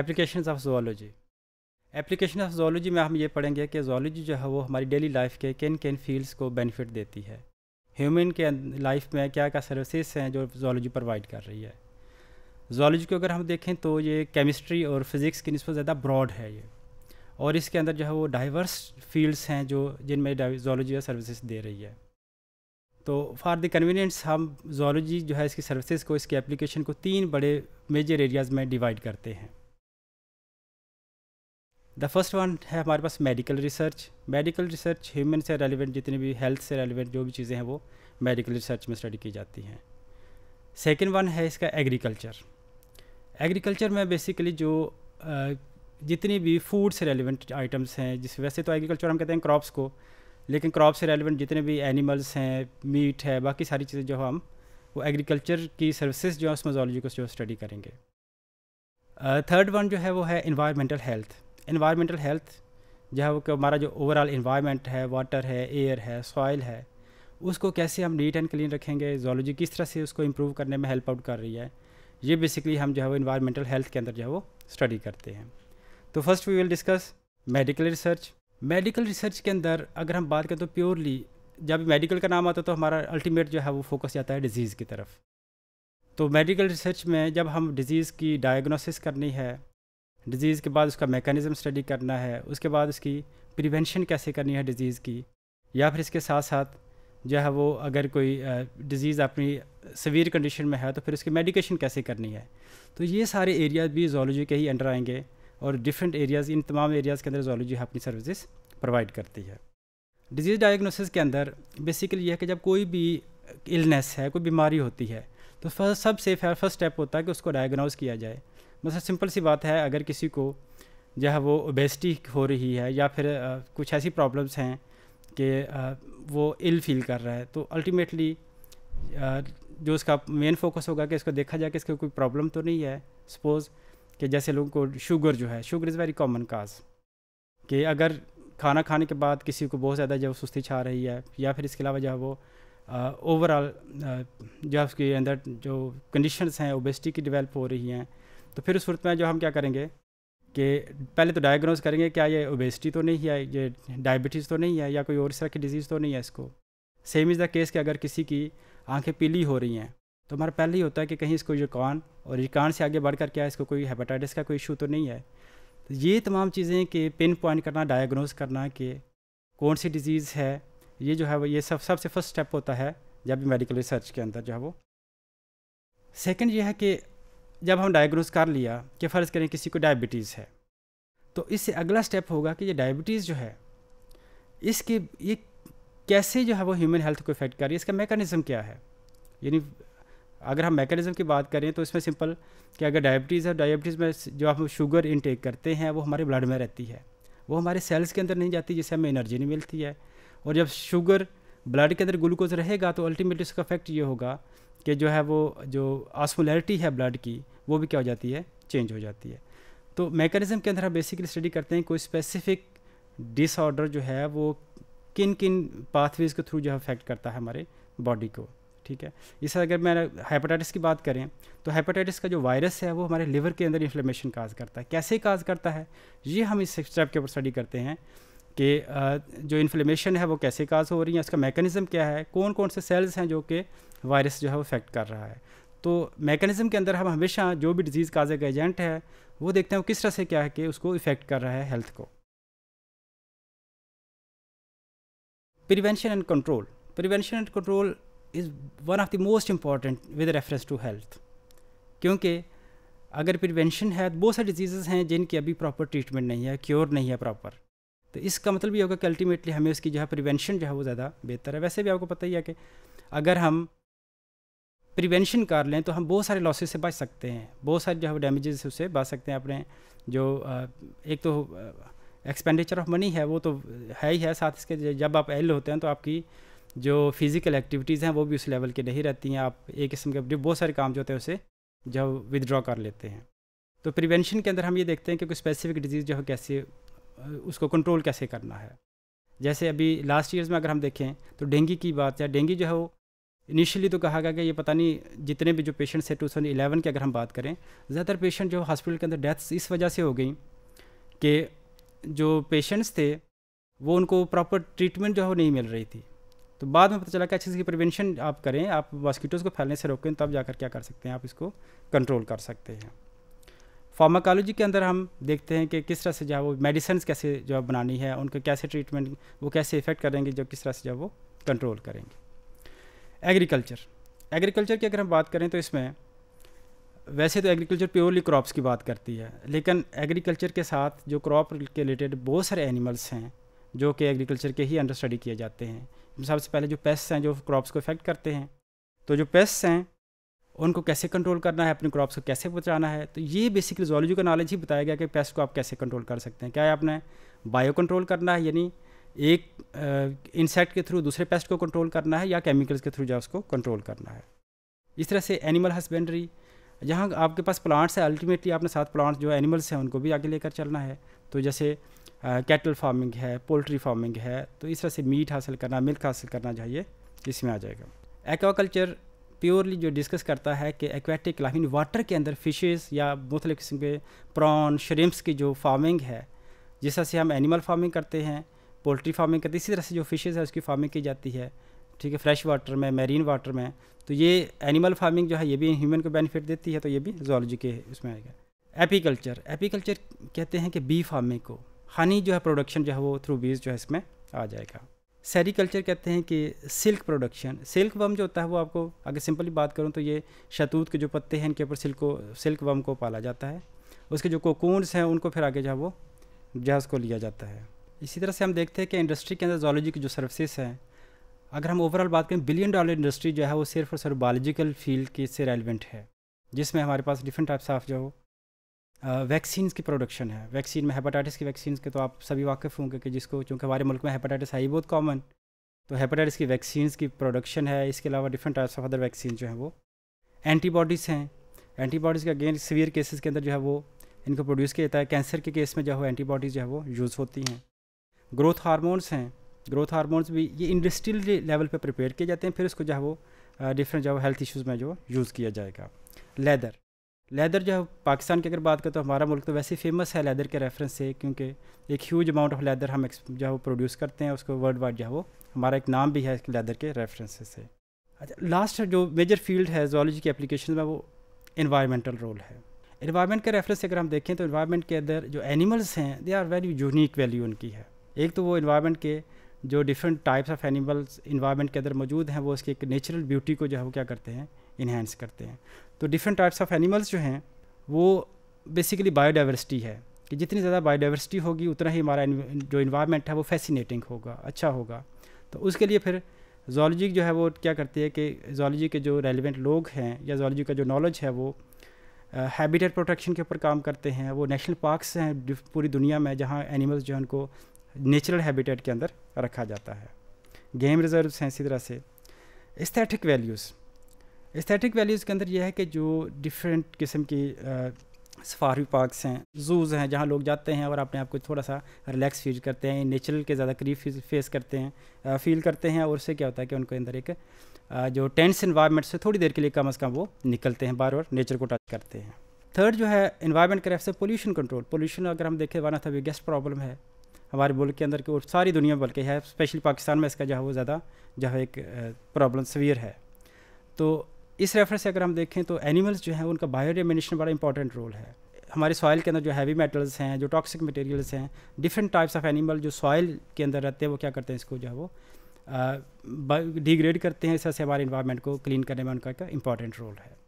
application of zoology application of zoology में हम ये पढ़ेंगे कि जोलॉजी जो है वो हमारी डेली लाइफ के किन किन फील्ड्स को बेनिफिट देती है ह्यूमन के लाइफ में क्या क्या सर्विसेज हैं जो जोलॉजी प्रोवाइड कर रही है जोलॉजी को अगर हम देखें तो ये केमिस्ट्री और फिज़िक्स की नस्बत ज़्यादा ब्रॉड है ये और इसके अंदर जो है वो डाइवर्स फील्ड्स हैं जो जिनमें जोलॉजी सर्विसेज दे रही है तो फॉर द कन्वीनियंस हम जोलॉजी जो है इसकी सर्विसेज को इसके एप्लीकेशन को तीन बड़े मेजर एरियाज़ में डिवाइड करते हैं द फर्स्ट वन है हमारे पास medical research medical research human से रेलिवेंट जितनी भी हेल्थ से रेलिवेंट जो भी चीज़ें हैं वो मेडिकल रिसर्च में स्टडी की जाती हैं सेकेंड वन है इसका एग्रीकल्चर एग्रीकल्चर में बेसिकली जो जितनी भी फूड से रेलिवेंट आइटम्स हैं जिस वैसे तो एग्रीकल्चर हम कहते हैं क्रॉप्स को लेकिन क्रॉप से रेलिवेंट जितने भी एनिमल्स हैं मीट है बाकी सारी चीज़ें जो हम वो एग्रीकल्चर की सर्विसेज जो है उसमें जोलॉजी को जो स्टडी करेंगे थर्ड uh, वन जो है वो है इन्वायरमेंटल हेल्थ इन्वायरमेंटल हेल्थ है वो हमारा जो ओवरऑल इन्वायरमेंट है वाटर है एयर है सॉइल है उसको कैसे हम नीट एंड क्लीन रखेंगे जोलॉजी किस तरह से उसको इम्प्रूव करने में हेल्प आउट कर रही है ये बेसिकली हम जो है वो इन्वायरमेंटल हेल्थ के अंदर जो है वो स्टडी करते हैं तो first we will discuss medical research medical research के अंदर अगर हम बात करें तो प्योरली जब मेडिकल का नाम आता है तो हमारा अल्टीमेट जो है वो फोकस जाता है डिज़ीज़ की तरफ तो मेडिकल रिसर्च में जब हम डिज़ीज़ की डायग्नोसिस करनी है डिजीज़ के बाद उसका मेकनिज़म स्टडी करना है उसके बाद उसकी प्रिवेंशन कैसे करनी है डिजीज़ की या फिर इसके साथ साथ जो है वो अगर कोई डिज़ीज़ अपनी सवीर कंडीशन में है तो फिर उसकी मेडिकेशन कैसे करनी है तो ये सारे एरियाज़ भी जोलॉजी के ही अंडर आएंगे और डिफरेंट एरियाज़ इन तमाम एरियाज़ के अंदर जोलॉजी अपनी सर्विसेज प्रोवाइड करती है डिजीज़ डायग्नोसिस के अंदर बेसिकली यह है कि जब कोई भी इलनेस है कोई बीमारी होती है तो फर्स्ट सब फर्स्ट स्टेप होता है कि उसको डायग्नोज किया जाए मतलब सिंपल सी बात है अगर किसी को जो है वो ओबेसिटी हो रही है या फिर आ, कुछ ऐसी प्रॉब्लम्स हैं कि वो इल फील कर रहा है तो अल्टीमेटली जो उसका मेन फोकस होगा कि इसको देखा जाए कि इसको कोई प्रॉब्लम तो नहीं है सपोज़ कि जैसे लोगों को शुगर जो है sugar is very common cause कि अगर खाना खाने के बाद किसी को बहुत ज़्यादा जो सुस्ती छा रही है या फिर इसके अलावा जो है वो ओवरऑल जो है उसके अंदर जो कंडीशंस हैं ओबेसिटी की डेवलप हो रही हैं तो फिर उस सूरत में जो हम क्या करेंगे कि पहले तो डायग्नोज करेंगे क्या ये ओबेसिटी तो नहीं है ये डायबिटीज़ तो नहीं है या कोई और इस तरह की डिज़ीज़ तो नहीं है इसको सेम इज़ द केस कि अगर किसी की आंखें पीली हो रही हैं तो हमारा पहले ही होता है कि कहीं इसको युकान और युकान से आगे बढ़ कर क्या इसको कोई हेपेटाइटिस का कोई इशू तो नहीं है तो ये तमाम चीज़ें कि पिन पॉइंट करना डायग्नोज करना कि कौन सी डिज़ीज़ है ये जो है वो ये सब सबसे फर्स्ट स्टेप होता है जब भी मेडिकल रिसर्च के अंदर जो है वो सेकेंड ये है कि जब हम डायग्नोज कर लिया कि फ़र्ज़ करें किसी को डायबिटीज़ है तो इससे अगला स्टेप होगा कि ये डायबिटीज़ जो है इसके ये कैसे जो है वो ह्यूमन हेल्थ को इफ़ेक्ट कर रही है इसका मेकानिज़म क्या है यानी अगर हम मेकानिज़म की बात करें तो इसमें सिंपल कि अगर डायबिटीज़ है डायबिटीज़ में जो हम शुगर इनटेक करते हैं वो हमारे ब्लड में रहती है वो हमारे सेल्स के अंदर नहीं जाती जिससे हमें एनर्जी नहीं मिलती है और जब शुगर ब्लड के अंदर ग्लूकोज रहेगा तो अल्टीमेटली उसका इफेक्ट ये होगा कि जो है वो जो आसमोलैरिटी है ब्लड की वो भी क्या हो जाती है चेंज हो जाती है तो मैकेनिज़म के अंदर हम बेसिकली स्टडी करते हैं कोई स्पेसिफिक डिसऑर्डर जो है वो किन किन पाथवेज़ के थ्रू जो है अफेक्ट करता है हमारे बॉडी को ठीक है इस अगर मैं हेपेटाइटिस की बात करें तो हेपेटाइटिस का जो वायरस है वो हमारे लिवर के अंदर इन्फ्लेमेशन काज करता है कैसे काज करता है ये हम इस स्टेप के ऊपर स्टडी करते हैं कि जो इन्फ्लेमेशन है वो कैसे काज हो रही है उसका मैकेनिज़्म क्या है कौन कौन से सेल्स हैं जो कि वायरस जो है वो अफेक्ट कर रहा है तो मैकेनिज़्म के अंदर हम हमेशा जो भी डिजीज़ काजे का एजेंट है वो देखते हैं वो किस तरह से क्या है कि उसको इफ़ेक्ट कर रहा है हेल्थ को prevention and control prevention and control is one of the most important with reference to health क्योंकि अगर प्रिवेंशन है तो बहुत सारी डिजीज़ हैं जिनकी अभी प्रॉपर ट्रीटमेंट नहीं है क्योर नहीं है प्रॉपर तो इसका मतलब ये होगा कि अल्टीमेटली हमें उसकी जो है प्रिवेंशन जो है वो ज़्यादा बेहतर है वैसे भी आपको पता ही है कि अगर हम प्रिवेंशन कर लें तो हम बहुत सारे लॉसेज से बच सकते हैं बहुत सारे जो है डैमेजेस से उससे बच सकते हैं अपने जो एक तो एक्सपेंडिचर ऑफ मनी है वो तो है ही है साथ इसके जब आप एल होते हैं तो आपकी जो फिज़िकल एक्टिविटीज़ हैं वो भी उस लेवल के नहीं रहती हैं आप एक किस्म के बहुत सारे काम जो होते हैं उसे जो विदड्रॉ कर लेते हैं तो प्रिवेंशन के अंदर हम ये देखते हैं कि कोई स्पेसिफिक डिजीज़ जो है कैसे उसको कंट्रोल कैसे करना है जैसे अभी लास्ट ईयर्स में अगर हम देखें तो डेंगू की बात है डेंगू जो है वो इनिशियली तो कहा गया कि ये पता नहीं जितने भी जो पेशेंट्स हैं टू थाउजेंड की अगर हम बात करें ज़्यादातर पेशेंट जो हॉस्पिटल के अंदर डेथ्स इस वजह से हो गई कि जो पेशेंट्स थे वो उनको प्रॉपर ट्रीटमेंट जो है वो नहीं मिल रही थी तो बाद में पता चला कि अच्छे से प्रिवेंशन आप करें आप मॉस्किटोज़ को फैलने से रोकें तब जाकर क्या कर सकते हैं आप इसको कंट्रोल कर सकते हैं फार्माकोलॉजी के अंदर हम देखते हैं कि किस तरह से जो है वो मेडिसिन कैसे जो है बनानी है उनको कैसे ट्रीटमेंट वो कैसे इफेक्ट करेंगे जो किस तरह से जो है वो कंट्रोल करेंगे एग्रीकल्चर एग्रीकल्चर की अगर हम बात करें तो इसमें वैसे तो एग्रीकल्चर प्योरली क्रॉप्स की बात करती है लेकिन एग्रीकल्चर के साथ जो क्रॉप के रिलेटेड बहुत सारे एनिमल्स हैं जो कि एग्रीकल्चर के ही अंडर स्टडी किए जाते हैं सबसे पहले जो पेस्ट हैं जो क्रॉप्स को इफेक्ट करते हैं तो जो पेस्ट हैं उनको कैसे कंट्रोल करना है अपने क्रॉप्स को कैसे बचाना है तो ये बेसिकली जोलॉजी का नॉलेज ही बताया गया कि पेस्ट को आप कैसे कंट्रोल कर सकते हैं क्या है आपने बायो कंट्रोल करना है यानी एक इंसेक्ट के थ्रू दूसरे पेस्ट को कंट्रोल करना है या केमिकल्स के थ्रू जो उसको कंट्रोल करना है इस तरह से एनिमल हस्बेंड्री जहाँ आपके पास प्लांट्स है अल्टीमेटली आपने साथ प्लांट्स जो एनिमल्स हैं उनको भी आगे लेकर चलना है तो जैसे कैटल फार्मिंग है पोल्ट्री फार्मिंग है तो इस तरह से मीट हासिल करना मिल्क हासिल करना चाहिए इसमें आ जाएगा एक्वाकल्चर प्योरली जो डिस्कस करता है कि एक्वेटिक लाइफ इन वाटर के अंदर फिशेस या मुख्तलिफ़ किस्म के प्रॉन श्रिम्प्स की जो फार्मिंग है जिस तरह से हम एनिमल फार्मिंग करते हैं पोल्ट्री फार्मिंग करते हैं इसी तरह से जो फिशेज़ है उसकी फार्मिंग की जाती है ठीक है फ्रेश वाटर में मेरीन वाटर में तो ये एनिमल फार्मिंग जो है ये भी ह्यूमन को बेनिफिट देती है तो ये भी जोलॉजी के उसमें आएगा एपीकल्चर एपीकल्चर कहते हैं कि बी फार्मिंग को हनी जो है प्रोडक्शन जो है वो थ्रू बीज जो है इसमें आ जाएगा सेरीकल्चर कहते हैं कि सिल्क प्रोडक्शन सिल्क वम जो होता है वो आपको अगर सिंपली बात करूँ तो ये शतूत के जो पत्ते हैं इनके ऊपर सिल्क को सिल्क वम को पाला जाता है उसके जो कोकूनस हैं उनको फिर आगे जो है वो जहाज़ को लिया जाता है इसी तरह से हम देखते हैं कि इंडस्ट्री के अंदर जोलॉजी की जो सर्विसेज हैं अगर हम ओवरऑल बात करें बिलियन डॉलर इंडस्ट्री जो है वो सिर्फ और सिर्फ बायोलॉजिकल फील्ड के से रेलिवेंट है जिसमें हमारे पास डिफरेंट टाइप्स ऑफ जो वैक्सीन की प्रोडक्शन है वैक्सीन में हेपाटाइटिस की वैक्सीन के तो आप सभी वाकिफ़ होंगे कि जिसको चूँकि हमारे मुल्क में हेपाटाइटिस आई बहुत कॉमन तो हेपाटाइटिस की वैक्सीन की प्रोडक्शन है इसके अलावा different types of other vaccine जो है वो एंटीबॉडीज़ हैं एंटीबॉडीज़ के अगेन सीवियर केसेस के अंदर जो है वो इनको प्रोड्यूस किया जाता है कैंसर के केस में जो है एंटीबॉडीज़ जो है वो यूज़ होती हैं ग्रोथ हारमोनस हैं ग्रोथ हारमोनस भी ये इंडस्ट्रियल लेवल पर प्रिपेयर किए जाते हैं फिर उसको जो है वो डिफरेंट जो है हेल्थ इशूज़ में जो यूज़ किया जाएगा लेदर लेदर जो है पाकिस्तान की अगर बात करें तो हमारा मुल्क तो वैसे फेमस है लेदर के रेफरेंस से क्योंकि एक ह्यूज अमाउंट ऑफ लेदर हम जो है वो प्रोड्यूस करते हैं उसको वर्ल्ड वाइड जो है वो हमारा एक नाम भी है लेदर के रेफरेंस से अच्छा लास्ट जो मेजर फील्ड है जोलॉजी की एप्लीकेशन में वो इन्वायरमेंटल रोल है इन्वायरमेंट के रेफरेंस से अगर हम देखें तो इन्वायरमेंट के अंदर जो एनिमल्स हैं they are very unique value उनकी है एक तो वो इन्वायरमेंट के जो different types of animals environment के अंदर मौजूद हैं वो उसकी एक नेचुरल ब्यूटी को जो है वो क्या करते हैं इन्हेंस करते हैं तो डिफरेंट टाइप्स ऑफ एनिमल्स जो हैं वो बेसिकली बायोडाइवर्सिटी है कि जितनी ज़्यादा बायोडाइवर्सिटी होगी उतना ही हमारा जो इन्वायरमेंट है वो फैसिनेटिंग होगा अच्छा होगा तो उसके लिए फिर जोलॉजी जो है वो क्या करती है कि जोलॉजी के जो रेलिवेंट लोग हैं या जोलॉजी का जो नॉलेज है वो हैबिटेट प्रोटेक्शन के ऊपर काम करते हैं वो नेशनल पार्क्स हैं पूरी दुनिया में जहाँ एनिमल्स जो है उनको नेचुरल हैबिटेट के अंदर रखा जाता है गेम रिजर्व्स हैं इसी तरह से इस्थेटिक वैल्यूज़ इस्थेटिक वैल्यूज़ के अंदर यह है कि जो डिफरेंट किस्म की सफारी पार्कस हैं जूज़ हैं जहाँ लोग जाते हैं और अपने आप को थोड़ा सा रिलैक्स फील करते हैं नेचुरल के ज़्यादा करीब फेस करते हैं फील करते हैं और उससे क्या होता है कि उनके अंदर एक जो टेंस इन्वायरमेंट से थोड़ी देर के लिए कम अज़ कम वो निकलते हैं बार बार नेचर को टच करते हैं थर्ड जो है इन्वायरमेंट के रेफ से पोल्यूशन कंट्रोल पोल्यूशन अगर हम देखें one of the biggest problem है हमारे मुल्क के अंदर की और सारी दुनिया में बल्कि है स्पेशली पाकिस्तान में इसका जो है वो ज़्यादा जो है एक प्रॉब्लम सवियर है तो इस रेफर से अगर हम देखें तो एनिमल्स जो हैं उनका बायोडिमिनेशन बड़ा इंपॉर्टेंट रोल है हमारे सॉइल के अंदर जो हैवी मेटल्स हैं जो टॉक्सिक मटेरियल्स हैं डिफरेंट टाइप्स ऑफ एनिमल जो सॉइल के अंदर रहते हैं वो क्या करते हैं इसको जो है वो डिग्रेड करते हैं इस तरह से हमारे इन्वायरमेंट को क्लीन करने में उनका एक इंपॉर्टेंट रोल है